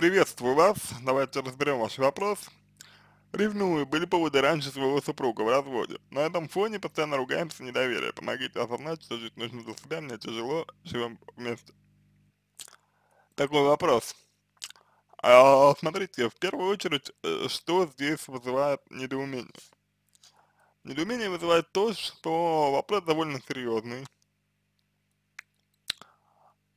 Приветствую вас. Давайте разберем ваш вопрос. Ревную, были поводы раньше своего супруга в разводе. На этом фоне постоянно ругаемся недоверие. Помогите осознать, что жить нужно за себя, мне тяжело, живем вместе. Такой вопрос. А, смотрите, в первую очередь, э, что здесь вызывает недоумение? Недоумение вызывает то, что вопрос довольно серьезный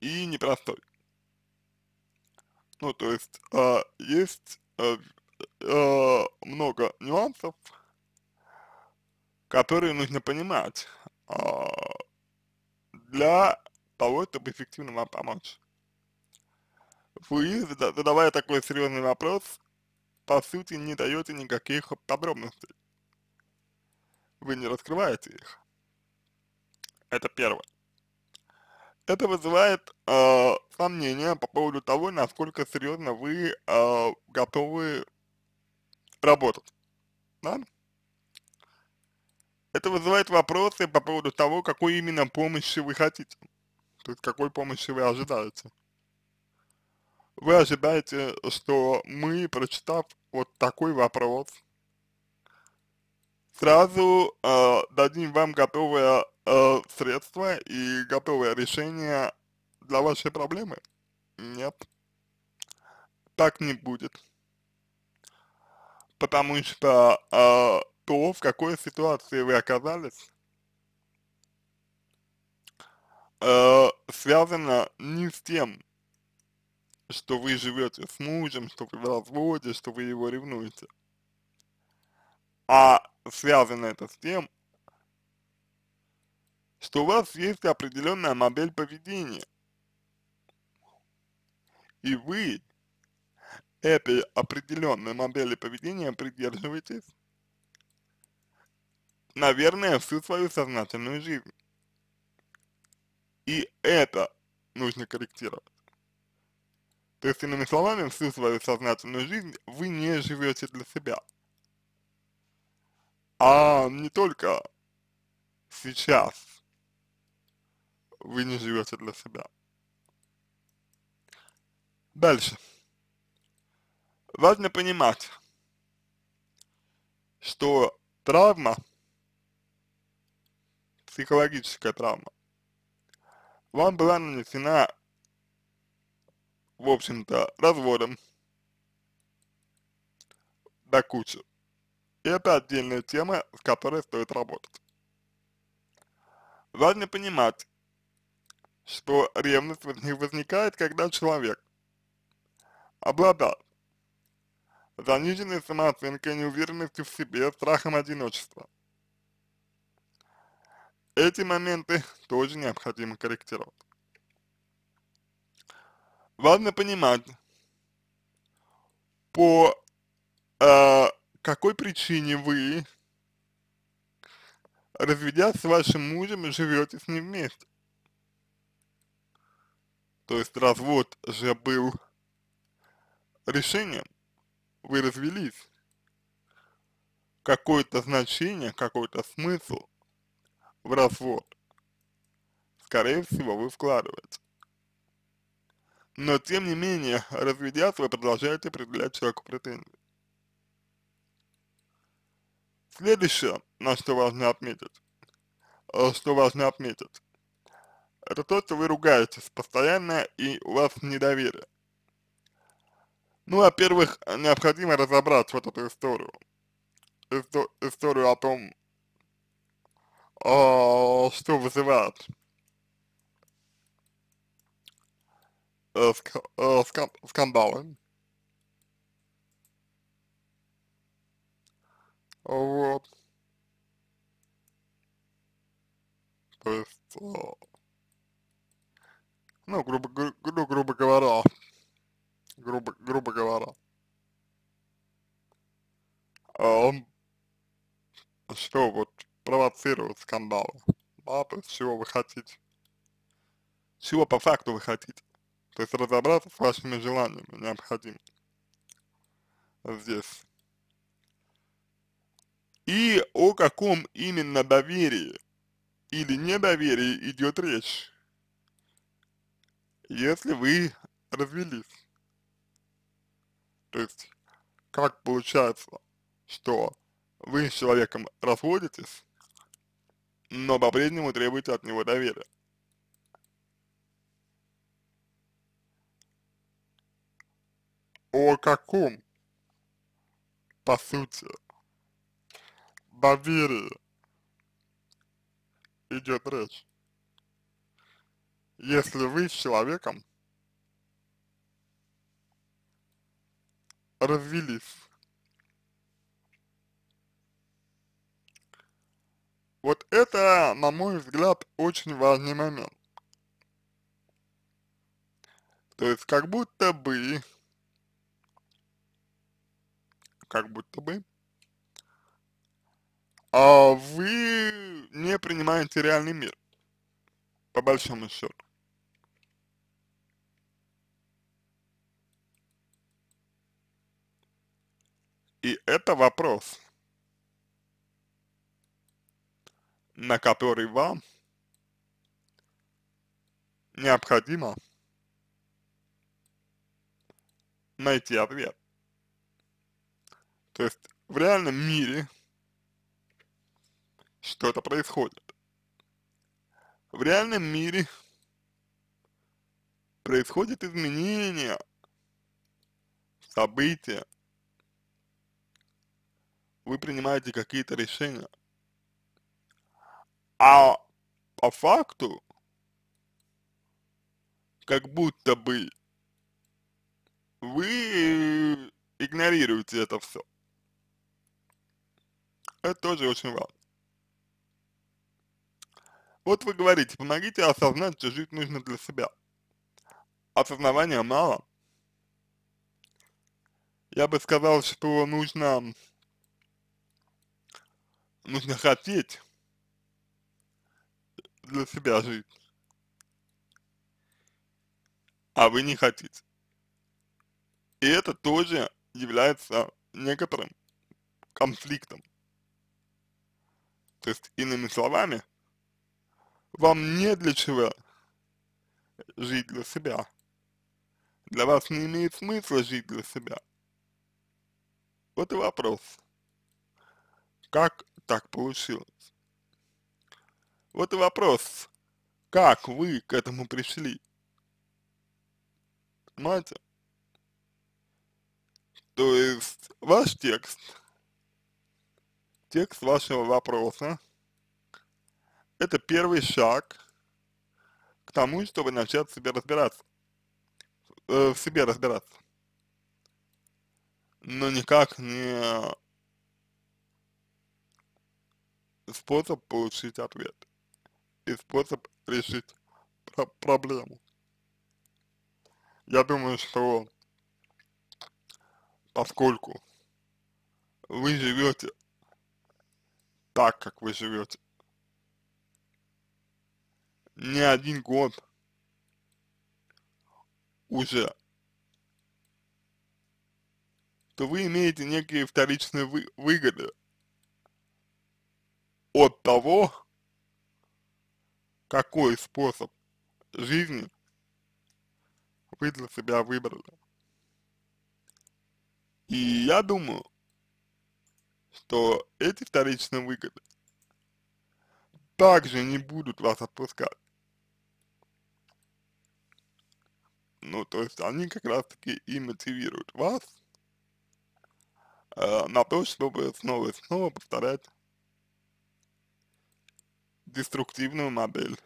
и непростой. Ну, то есть э, есть э, э, много нюансов, которые нужно понимать э, для того, чтобы эффективно вам помочь. Вы, задавая такой серьезный вопрос, по сути не даете никаких подробностей. Вы не раскрываете их. Это первое. Это вызывает э, сомнения по поводу того, насколько серьезно вы э, готовы работать. Да? Это вызывает вопросы по поводу того, какой именно помощи вы хотите. То есть, какой помощи вы ожидаете. Вы ожидаете, что мы, прочитав вот такой вопрос, сразу э, дадим вам готовое э, средства и готовое решение для вашей проблемы. Нет. Так не будет. Потому что э, то, в какой ситуации вы оказались, э, связано не с тем, что вы живете с мужем, что вы в разводе, что вы его ревнуете, а связано это с тем, что у вас есть определенная модель поведения, и вы этой определенной модели поведения придерживаетесь, наверное, всю свою сознательную жизнь. И это нужно корректировать. То есть, иными словами, всю свою сознательную жизнь вы не живете для себя. А не только сейчас вы не живете для себя. Дальше. Важно понимать, что травма, психологическая травма, вам была нанесена, в общем-то, разводом до кучи. И это отдельная тема, с которой стоит работать. Важно понимать, что ревность возникает, когда человек обладал заниженной самооценкой, неуверенностью в себе, страхом одиночества. Эти моменты тоже необходимо корректировать. Важно понимать, по э, какой причине вы, разведясь с вашим мужем, живете с ним вместе. То есть развод же был решением, вы развелись. Какое-то значение, какой-то смысл в развод, скорее всего, вы вкладываете. Но, тем не менее, разведясь, вы продолжаете предъявлять человеку претензии. Следующее, на что важно отметить, э, что важно отметить, это то, что вы ругаетесь постоянно и у вас недоверие. Ну, во-первых, необходимо разобрать вот эту историю. Исто историю о том, о, а, что вызывает э, ск э, скандалы. Вот. То есть, а, ну, грубо, гру, ну, грубо говоря. Грубо, грубо говоря. Um, эм. что вот провоцирует скандал. да, то есть чего вы хотите, чего по факту вы хотите, то есть разобраться с вашими желаниями необходимо здесь. И о каком именно доверии или недоверии идет речь если вы развелись. То есть, как получается, что вы с человеком расходитесь, но по-прежнему требуете от него доверия. О каком, по сути, доверии идет речь? если вы с человеком развелись. Вот это, на мой взгляд, очень важный момент. То есть, как будто бы, как будто бы, а вы не принимаете реальный мир, по большому счету. Это вопрос, на который вам необходимо найти ответ. То есть в реальном мире что-то происходит. В реальном мире происходит изменение события, вы принимаете какие-то решения, а по факту, как будто бы вы игнорируете это все. Это тоже очень важно. Вот вы говорите, помогите осознать, что жить нужно для себя. Осознавания мало. Я бы сказал, что нужно нужно хотеть для себя жить, а вы не хотите. И это тоже является некоторым конфликтом. То есть, иными словами, вам не для чего жить для себя. Для вас не имеет смысла жить для себя. Вот и вопрос. Как так получилось. Вот и вопрос, как вы к этому пришли? Понимаете? То есть ваш текст, текст вашего вопроса, это первый шаг к тому, чтобы начать себе разбираться, э, в себе разбираться. Но никак не способ получить ответ и способ решить про проблему. Я думаю, что поскольку вы живете так, как вы живете, не один год уже, то вы имеете некие вторичные вы выгоды от того, какой способ жизни вы для себя выбрали. И я думаю, что эти вторичные выгоды также не будут вас отпускать. Ну, то есть они как раз-таки и мотивируют вас э, на то, чтобы снова и снова повторять деструктивную модель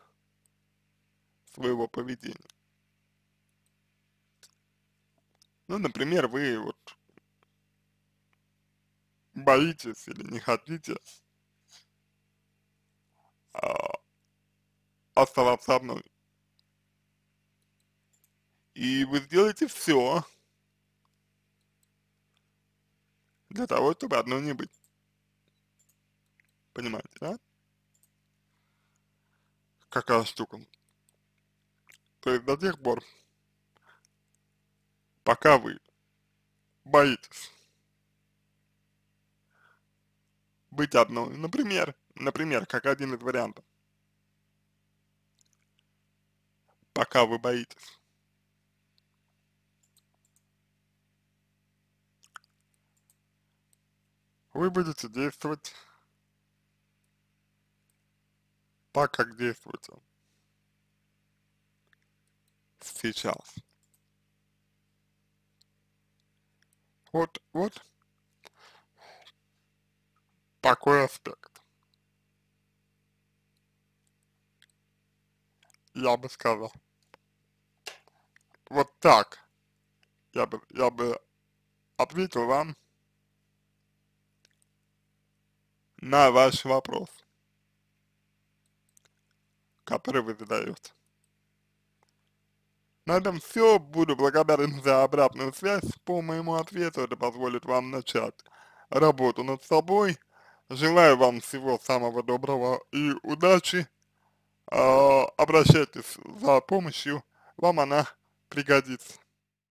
своего поведения. Ну, например, вы вот боитесь или не хотите а, оставаться одной. И вы сделаете все для того, чтобы одной не быть. Понимаете, да? какая штука. То есть до тех пор, пока вы боитесь быть одной, например, например, как один из вариантов, пока вы боитесь вы будете действовать так, как действуете сейчас. Вот, вот такой аспект. Я бы сказал. Вот так. Я бы, я бы ответил вам на ваш вопрос который вы задаете. На этом все. Буду благодарен за обратную связь по моему ответу. Это позволит вам начать работу над собой. Желаю вам всего самого доброго и удачи. А, обращайтесь за помощью, вам она пригодится.